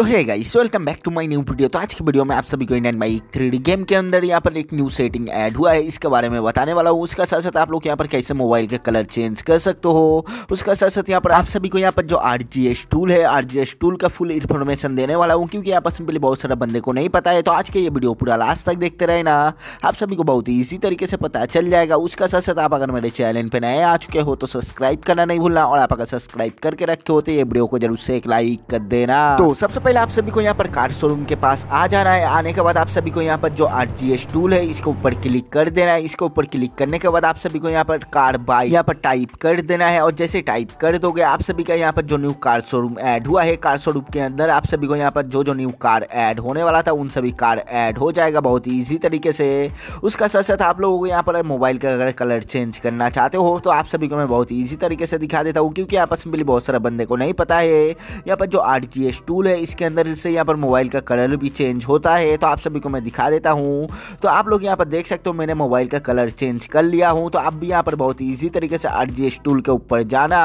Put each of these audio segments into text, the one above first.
तो है guys welcome back to my new video तो आज की वीडियो में आप सभी को इंडियन बाइक थ्री गेम के अंदर यहाँ पर एक न्यू सेटिंग ऐड हुआ है इसके बारे में बताने वाला हूँ उसका साथ साथ आप लोग यहाँ पर कैसे मोबाइल के कलर चेंज कर सकते हो उसका साथ साथ यहाँ पर आप सभी को यहाँ पर जो आर टूल है आर टूल का फुल इन्फॉर्मेशन देने वाला हूँ क्योंकि यहाँ पर सिंपली बहुत सारे बंदे को नहीं पता है तो आज के ये वीडियो पूरा लास्ट तक देखते रहे आप सभी को बहुत ही ईजी तरीके से पता चल जाएगा उसका साथ साथ आप अगर मेरे चैनल पर नए आ चुके हो तो सब्सक्राइब करना नहीं भूलना और आप अगर सब्सक्राइब करके रखे होते तो ये वीडियो को जरूर से एक लाइक कर देना तो सबसे पहले आप सभी को यहाँ पर कार शोरूम के पास आ जाना है आने के बाद आप सभी को यहाँ पर जो आर टूल है इसके ऊपर क्लिक कर देना है इसके ऊपर क्लिक करने के बाद आप सभी को यहाँ पर कार बाय यहाँ पर टाइप कर देना है और जैसे टाइप कर दोगे आप सभी का यहाँ पर जो न्यू कार शोरूम एड हुआ है कार शोरूम के अंदर आप सभी को यहाँ पर जो जो न्यू कार एड होने वाला था उन सभी कार एड हो जाएगा बहुत ईजी तरीके से उसका साथ साथ आप लोगों को यहाँ पर मोबाइल का अगर कलर चेंज करना चाहते हो तो आप सभी को मैं बहुत ईजी तरीके से दिखा देता हूँ क्योंकि आपस में बहुत सारे बंदे को नहीं पता है यहाँ पर जो आर टूल है इसके इसके अंदर इससे यहाँ पर मोबाइल का कलर भी चेंज होता है तो आप सभी को मैं दिखा देता हूँ तो आप लोग यहाँ पर देख सकते हो मैंने मोबाइल का कलर चेंज कर लिया हूँ तो आप भी यहाँ पर बहुत ईजी तरीके से आर टूल के ऊपर जाना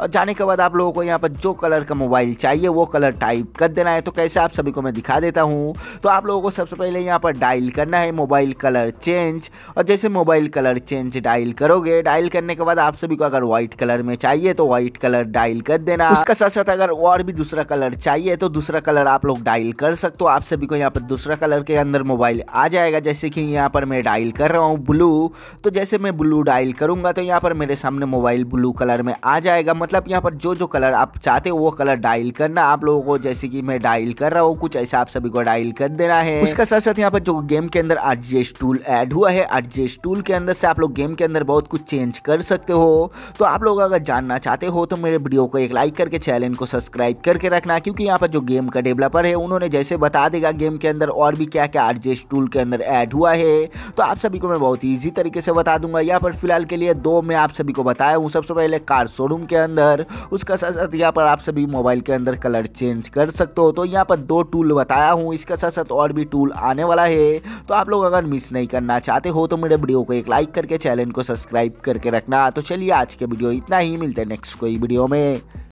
और जाने के बाद आप लोगों को यहाँ पर जो कलर का मोबाइल चाहिए वो कलर टाइप कर देना है तो कैसे आप सभी को मैं दिखा देता हूँ तो आप लोगों को सबसे पहले यहाँ पर डायल करना है मोबाइल कलर चेंज और जैसे मोबाइल कलर चेंज डायल करोगे डायल करने के बाद आप सभी को अगर व्हाइट कलर में चाहिए तो व्हाइट कलर डायल कर देना उसका साथ साथ अगर और भी दूसरा कलर चाहिए तो दूसरा दूसरा कलर आप लोग डायल कर सकते हो आप सभी को यहाँ पर दूसरा कलर के अंदर मोबाइल आ जाएगा जैसे कि यहाँ पर मैं डायल कर रहा हूँ ब्लू तो जैसे मैं ब्लू डायल करूँगा तो यहाँ पर मेरे सामने मोबाइल ब्लू कलर में आ जाएगा मतलब यहाँ पर जो जो कलर आप चाहते हो वो कलर डायल करना आप लोगों को जैसे कि मैं डायल कर रहा हूँ कुछ ऐसा आप सभी को डायल कर देना है उसका साथ साथ यहाँ पर जो गेम के अंदर एडजस्ट टूल ऐड हुआ है एडजस्ट टूल के अंदर से आप लोग गेम के अंदर बहुत कुछ चेंज कर सकते हो तो आप लोग अगर जानना चाहते हो तो मेरे वीडियो को एक लाइक करके चैनल को सब्सक्राइब करके रखना क्योंकि यहाँ पर जो गेम गेम का डेवलपर है उन्होंने जैसे बता देगा गेम के अंदर और भी क्या क्या आरजेस टूल के अंदर ऐड हुआ है तो आप सभी को मैं बहुत ईजी तरीके से बता दूंगा यहाँ पर फिलहाल के लिए दो मैं आप सभी को बताया हूँ सबसे पहले कार शोरूम के अंदर उसका साथ साथ यहाँ पर आप सभी मोबाइल के अंदर कलर चेंज कर सकते हो तो यहाँ पर दो टूल बताया हूँ इसका साथ साथ और भी टूल आने वाला है तो आप लोग अगर मिस नहीं करना चाहते हो तो मेरे वीडियो को एक लाइक करके चैनल को सब्सक्राइब करके रखना तो चलिए आज के वीडियो इतना ही मिलते हैं नेक्स्ट कोई वीडियो में